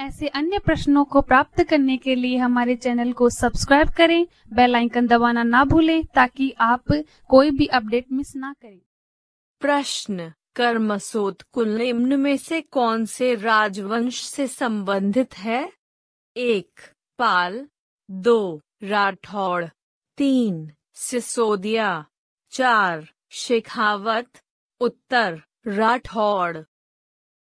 ऐसे अन्य प्रश्नों को प्राप्त करने के लिए हमारे चैनल को सब्सक्राइब करें बेल आइकन दबाना ना भूलें ताकि आप कोई भी अपडेट मिस ना करें प्रश्न कर्मसोत कुल निम्न में से कौन से राजवंश से संबंधित है एक पाल दो राठौड़ तीन सिसोदिया चार शेखावत उत्तर राठौड़